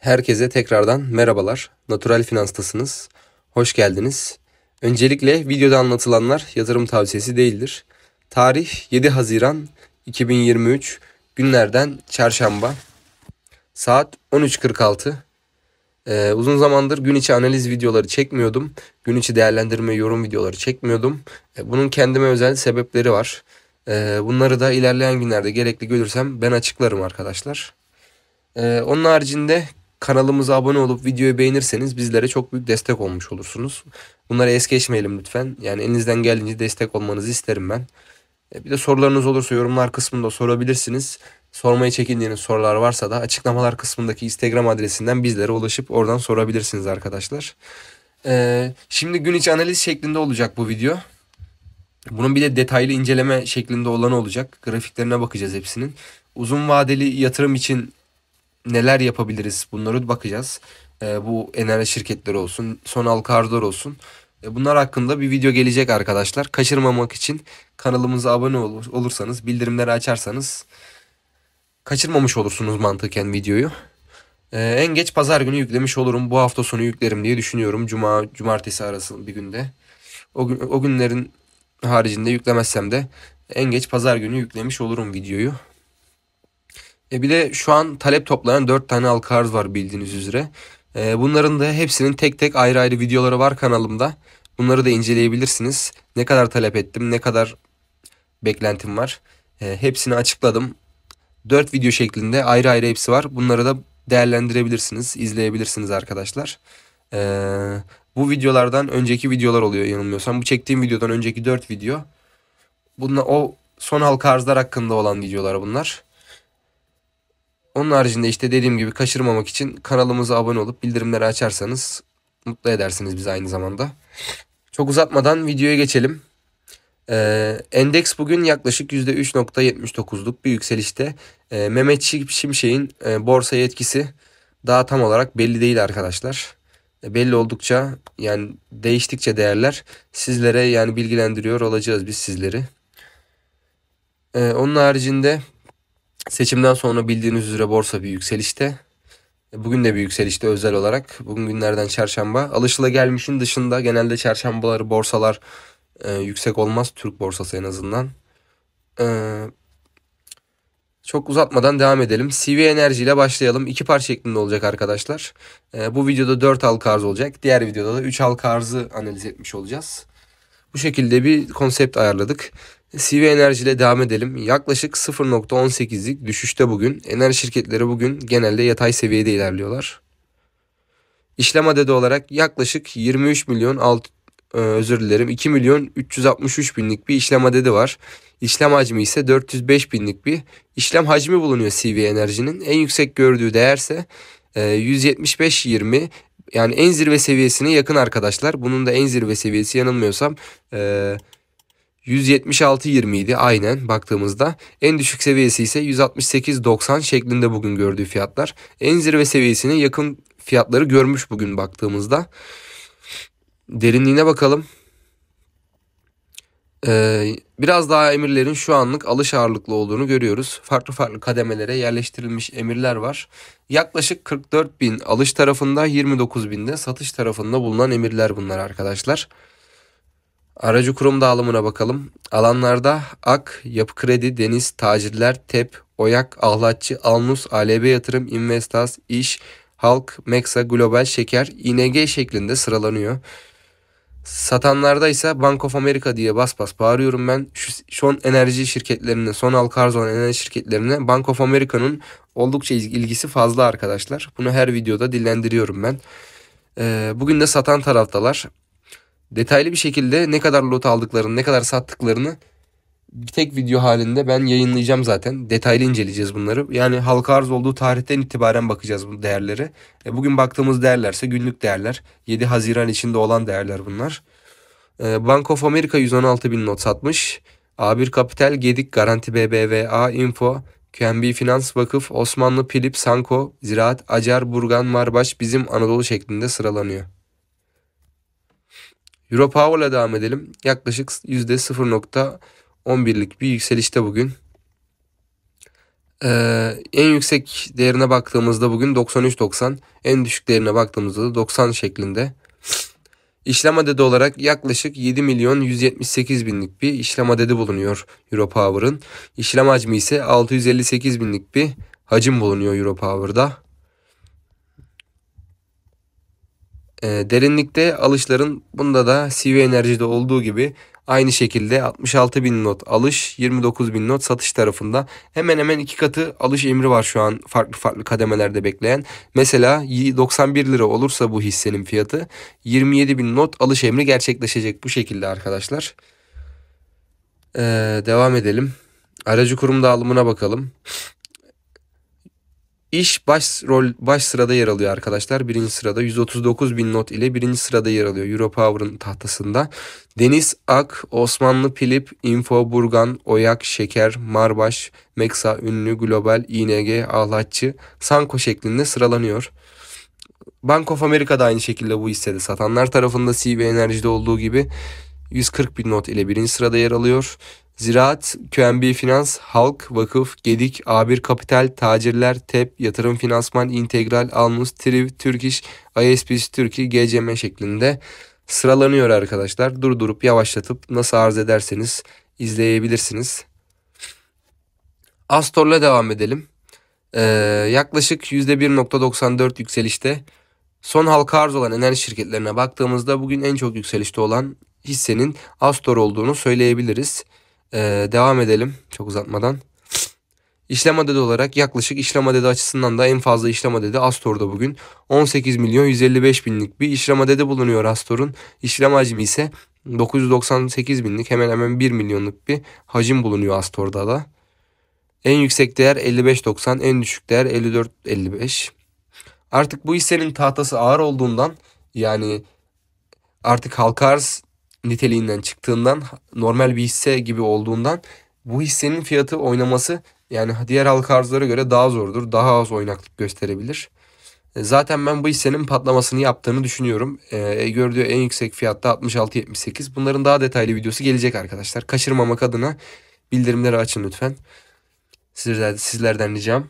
Herkese tekrardan merhabalar. Natural Finans'tasınız. Hoş geldiniz. Öncelikle videoda anlatılanlar yatırım tavsiyesi değildir. Tarih 7 Haziran 2023 günlerden çarşamba. Saat 13.46. Ee, uzun zamandır gün içi analiz videoları çekmiyordum. Gün içi değerlendirme yorum videoları çekmiyordum. Ee, bunun kendime özel sebepleri var. Ee, bunları da ilerleyen günlerde gerekli görürsem ben açıklarım arkadaşlar. Ee, onun haricinde Kanalımıza abone olup videoyu beğenirseniz bizlere çok büyük destek olmuş olursunuz. Bunları es geçmeyelim lütfen. Yani elinizden geldiğince destek olmanızı isterim ben. E, bir de sorularınız olursa yorumlar kısmında sorabilirsiniz. Sormaya çekindiğiniz sorular varsa da açıklamalar kısmındaki Instagram adresinden bizlere ulaşıp oradan sorabilirsiniz arkadaşlar. Ee, şimdi gün içi analiz şeklinde olacak bu video. Bunun bir de detaylı inceleme şeklinde olanı olacak. Grafiklerine bakacağız hepsinin. Uzun vadeli yatırım için neler yapabiliriz bunları bakacağız. E, bu enerji şirketleri olsun, Sonal Kardor olsun. E, bunlar hakkında bir video gelecek arkadaşlar. Kaçırmamak için kanalımıza abone olur, olursanız, bildirimleri açarsanız kaçırmamış olursunuz mantıken videoyu. E, en geç pazar günü yüklemiş olurum. Bu hafta sonu yüklerim diye düşünüyorum. Cuma, cumartesi arası bir günde. O, o günlerin haricinde yüklemezsem de en geç pazar günü yüklemiş olurum videoyu. E bir de şu an talep toplayan 4 tane halka arz var bildiğiniz üzere. E bunların da hepsinin tek tek ayrı ayrı videoları var kanalımda. Bunları da inceleyebilirsiniz. Ne kadar talep ettim, ne kadar beklentim var. E, hepsini açıkladım. 4 video şeklinde ayrı ayrı hepsi var. Bunları da değerlendirebilirsiniz, izleyebilirsiniz arkadaşlar. Ee, bu videolardan önceki videolar oluyor yanılmıyorsam. Bu çektiğim videodan önceki 4 video. Bunlar o son halka arzlar hakkında olan videolar bunlar. Onun haricinde işte dediğim gibi kaçırmamak için kanalımıza abone olup bildirimleri açarsanız mutlu edersiniz bizi aynı zamanda. Çok uzatmadan videoya geçelim. Ee, endeks bugün yaklaşık %3.79'luk bir yükselişte. Ee, Mehmet Şimşek'in e, borsaya etkisi daha tam olarak belli değil arkadaşlar. E, belli oldukça yani değiştikçe değerler sizlere yani bilgilendiriyor olacağız biz sizleri. Ee, onun haricinde Seçimden sonra bildiğiniz üzere borsa bir yükselişte. E, bugün de bir yükselişte özel olarak. Bugün günlerden çarşamba. Alışılagelmişin dışında genelde çarşambaları borsalar e, yüksek olmaz. Türk borsası en azından. E, çok uzatmadan devam edelim. CV Enerji ile başlayalım. İki parça şeklinde olacak arkadaşlar. E, bu videoda 4 halka arz olacak. Diğer videoda da 3 halka arzı analiz etmiş olacağız. Bu şekilde bir konsept ayarladık. CV Enerji ile devam edelim. Yaklaşık 0.18'lik düşüşte bugün. Enerji şirketleri bugün genelde yatay seviyede ilerliyorlar. İşlem adedi olarak yaklaşık 23 milyon alt, e, özür dilerim 2 milyon 363 binlik bir işlem adedi var. İşlem hacmi ise 405 binlik bir işlem hacmi bulunuyor CV Enerji'nin. En yüksek gördüğü değerse 175 e, 20. yani en zirve seviyesine yakın arkadaşlar. Bunun da en zirve seviyesi yanılmıyorsam e, 176.20 idi aynen baktığımızda. En düşük seviyesi ise 168.90 şeklinde bugün gördüğü fiyatlar. En zirve seviyesine yakın fiyatları görmüş bugün baktığımızda. Derinliğine bakalım. Ee, biraz daha emirlerin şu anlık alış ağırlıklı olduğunu görüyoruz. Farklı farklı kademelere yerleştirilmiş emirler var. Yaklaşık 44 bin alış tarafında 29 binde satış tarafında bulunan emirler bunlar arkadaşlar. Aracı kurum dağılımına bakalım. Alanlarda AK, Yapı Kredi, Deniz, Tacirler, TEP, Oyak, Ahlatçı, Alnus, ALB Yatırım, Investas, İş, Halk, Meksa, Global, Şeker, ING şeklinde sıralanıyor. Satanlarda ise Bank of America diye bas bas bağırıyorum ben. Şu son enerji şirketlerine, son Alcarzon enerji şirketlerine Bank of America'nın oldukça ilgisi fazla arkadaşlar. Bunu her videoda dillendiriyorum ben. Ee, bugün de satan taraftalar detaylı bir şekilde ne kadar lot aldıklarını, ne kadar sattıklarını bir tek video halinde ben yayınlayacağım zaten. Detaylı inceleyeceğiz bunları. Yani halka arz olduğu tarihten itibaren bakacağız bu değerlere. E, bugün baktığımız değerlerse günlük değerler. 7 Haziran içinde olan değerler bunlar. E, Bank of America 116 bin not satmış. A1 Kapital, Gedik, Garanti BBVA, Info, QNB Finans, Vakıf, Osmanlı, Pilip, Sanko, Ziraat, Acar, Burgan, Marbaş bizim Anadolu şeklinde sıralanıyor. Europower'la devam edelim. Yaklaşık %0.11'lik bir yükselişte bugün. Ee, en yüksek değerine baktığımızda bugün 93.90. En düşük değerine baktığımızda da 90 şeklinde. İşlem adedi olarak yaklaşık 7 milyon 178 binlik bir işlem adedi bulunuyor Europower'ın. İşlem hacmi ise 658 binlik bir hacim bulunuyor Europower'da. Ee, derinlikte alışların bunda da CV enerjide olduğu gibi aynı şekilde 66 bin not alış 29 bin not satış tarafında hemen hemen iki katı alış emri var şu an farklı farklı kademelerde bekleyen. Mesela 91 lira olursa bu hissenin fiyatı 27 bin not alış emri gerçekleşecek bu şekilde arkadaşlar. Ee, devam edelim. Aracı kurumda alımına bakalım. İş baş, rol, baş sırada yer alıyor arkadaşlar. Birinci sırada 139 bin not ile birinci sırada yer alıyor Europower'ın tahtasında. Deniz Ak, Osmanlı Pilip, Info Burgan, Oyak Şeker, Marbaş, Meksa Ünlü, Global, ING, Ahlatçı, Sanko şeklinde sıralanıyor. Bank of America da aynı şekilde bu hissede satanlar tarafında CV Enerji'de olduğu gibi 140 bin not ile birinci sırada yer alıyor. Ziraat, QNB Finans, Halk, Vakıf, Gedik, A1 Kapital, Tacirler, TEP, Yatırım Finansman, İntegral, Almus, Triv, Türk İş, ISPC Türkiye, GCM şeklinde sıralanıyor arkadaşlar. Durdurup yavaşlatıp nasıl arz ederseniz izleyebilirsiniz. Astor'la devam edelim. Ee, yaklaşık %1.94 yükselişte. Son halka arz olan enerji şirketlerine baktığımızda bugün en çok yükselişte olan hissenin Astor olduğunu söyleyebiliriz. Ee, devam edelim çok uzatmadan. İşlem adedi olarak yaklaşık işlem adedi açısından da en fazla işlem adedi Astor'da bugün. 18 milyon 155 binlik bir işlem adedi bulunuyor Astor'un. İşlem hacmi ise 998 binlik hemen hemen 1 milyonluk bir hacim bulunuyor Astor'da da. En yüksek değer 55.90 en düşük değer 54.55. Artık bu hissenin tahtası ağır olduğundan yani artık halka arz niteliğinden çıktığından normal bir hisse gibi olduğundan bu hissenin fiyatı oynaması yani diğer halka arzlara göre daha zordur. Daha az oynaklık gösterebilir. E, zaten ben bu hissenin patlamasını yaptığını düşünüyorum. Ee, gördüğü en yüksek fiyatta 66-78. Bunların daha detaylı videosu gelecek arkadaşlar. Kaçırmamak adına bildirimleri açın lütfen. Sizler, sizlerden ricam.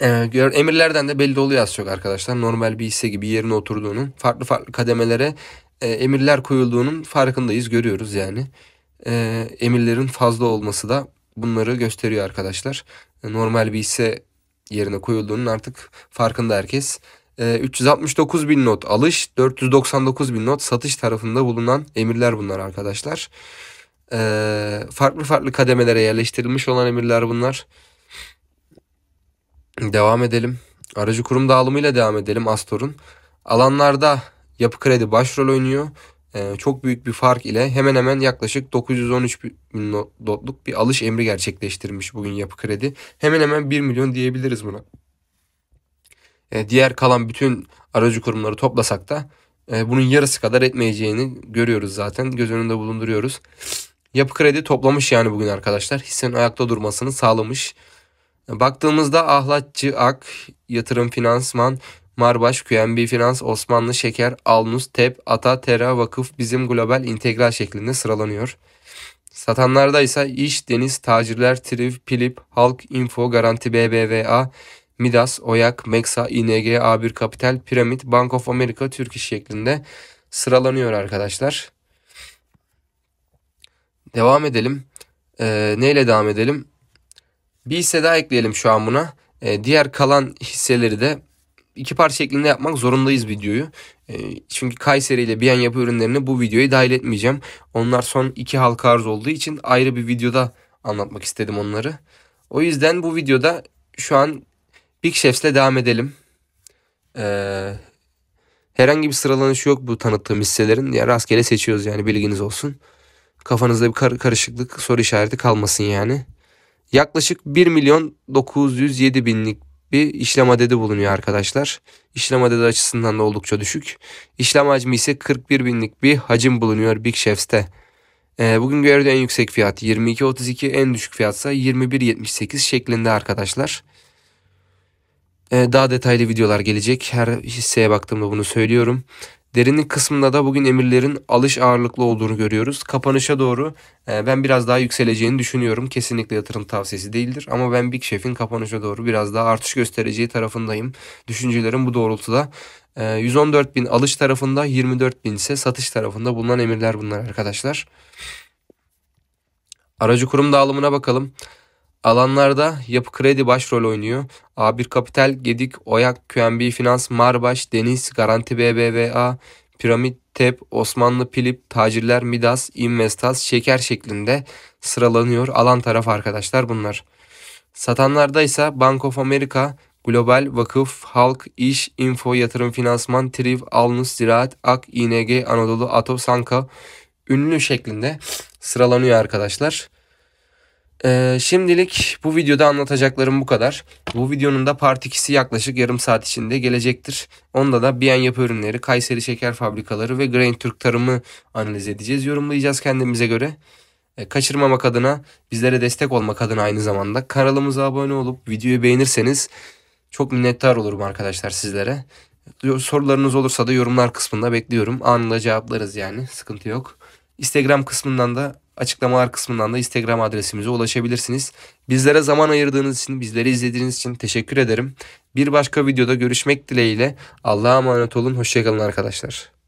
Ee, emirlerden de belli oluyor az çok arkadaşlar. Normal bir hisse gibi yerine oturduğunun farklı farklı kademelere e, emirler koyulduğunun farkındayız görüyoruz yani. E, emirlerin fazla olması da bunları gösteriyor arkadaşlar. E, normal bir ise yerine koyulduğunun artık farkında herkes. E, 369 bin not alış, 499 bin not satış tarafında bulunan emirler bunlar arkadaşlar. E, farklı farklı kademelere yerleştirilmiş olan emirler bunlar. Devam edelim. Aracı kurum dağılımıyla devam edelim Astor'un. Alanlarda Yapı Kredi başrol oynuyor. Ee, çok büyük bir fark ile hemen hemen yaklaşık 913 bin dotluk bir alış emri gerçekleştirmiş bugün Yapı Kredi. Hemen hemen 1 milyon diyebiliriz buna. Ee, diğer kalan bütün aracı kurumları toplasak da e, bunun yarısı kadar etmeyeceğini görüyoruz zaten. Göz önünde bulunduruyoruz. Yapı Kredi toplamış yani bugün arkadaşlar. Hissenin ayakta durmasını sağlamış. Baktığımızda Ahlatçı Ak, Yatırım Finansman, Marbaş, QNB Finans, Osmanlı Şeker, Alnus, TEP, Ata, Tera, Vakıf, Bizim Global, İntegral şeklinde sıralanıyor. Satanlarda ise İş, Deniz, Tacirler, Triv, Pilip, Halk, Info, Garanti BBVA, Midas, Oyak, Meksa, ING, A1 Kapital, Piramit, Bank of America, Türk İş şeklinde sıralanıyor arkadaşlar. Devam edelim. Ee, neyle devam edelim? Bir hisse daha ekleyelim şu an buna. Ee, diğer kalan hisseleri de iki parça şeklinde yapmak zorundayız videoyu. Ee, çünkü Kayseri ile Biyan yapı ürünlerini bu videoya dahil etmeyeceğim. Onlar son iki halka arz olduğu için ayrı bir videoda anlatmak istedim onları. O yüzden bu videoda şu an Big Chefs'le devam edelim. Ee, herhangi bir sıralanış yok bu tanıttığım hisselerin. Ya rastgele seçiyoruz yani bilginiz olsun. Kafanızda bir karışıklık soru işareti kalmasın yani. Yaklaşık 1 milyon 907 binlik bir işlem adedi bulunuyor arkadaşlar. İşlem adedi açısından da oldukça düşük. İşlem hacmi ise 41 binlik bir hacim bulunuyor Big Chefs'te. E, bugün gördüğü en yüksek fiyat 22.32 en düşük fiyatsa 21.78 şeklinde arkadaşlar. E, daha detaylı videolar gelecek. Her hisseye baktığımda bunu söylüyorum. Derinlik kısmında da bugün emirlerin alış ağırlıklı olduğunu görüyoruz. Kapanışa doğru e, ben biraz daha yükseleceğini düşünüyorum. Kesinlikle yatırım tavsiyesi değildir ama ben Big Chef'in kapanışa doğru biraz daha artış göstereceği tarafındayım. Düşüncelerim bu doğrultuda. 114 e, bin alış tarafında 24 bin ise satış tarafında bulunan emirler bunlar arkadaşlar. Aracı kurum dağılımına bakalım. Alanlarda Yapı Kredi başrol oynuyor. A1 Kapital, Gedik, Oyak, QNB Finans, Marbaş, Deniz, Garanti BBVA, Piramit, TEP, Osmanlı, Pilip, Tacirler, Midas, Investas, Şeker şeklinde sıralanıyor. Alan taraf arkadaşlar bunlar. Satanlarda ise Bank of America, Global, Vakıf, Halk, İş, Info, Yatırım Finansman, Triv, Alnus, Ziraat, Ak, ING, Anadolu, Atop Sanka, ünlü şeklinde sıralanıyor arkadaşlar. Ee, şimdilik bu videoda anlatacaklarım bu kadar. Bu videonun da part 2'si yaklaşık yarım saat içinde gelecektir. Onda da Biyen Yapı Ürünleri, Kayseri Şeker Fabrikaları ve Grain Türk Tarımı analiz edeceğiz, yorumlayacağız kendimize göre. Ee, kaçırmamak adına, bizlere destek olmak adına aynı zamanda kanalımıza abone olup videoyu beğenirseniz çok minnettar olurum arkadaşlar sizlere. Sorularınız olursa da yorumlar kısmında bekliyorum. Anında cevaplarız yani sıkıntı yok. Instagram kısmından da Açıklamalar kısmından da Instagram adresimize ulaşabilirsiniz. Bizlere zaman ayırdığınız için, bizleri izlediğiniz için teşekkür ederim. Bir başka videoda görüşmek dileğiyle. Allah'a emanet olun. Hoşçakalın arkadaşlar.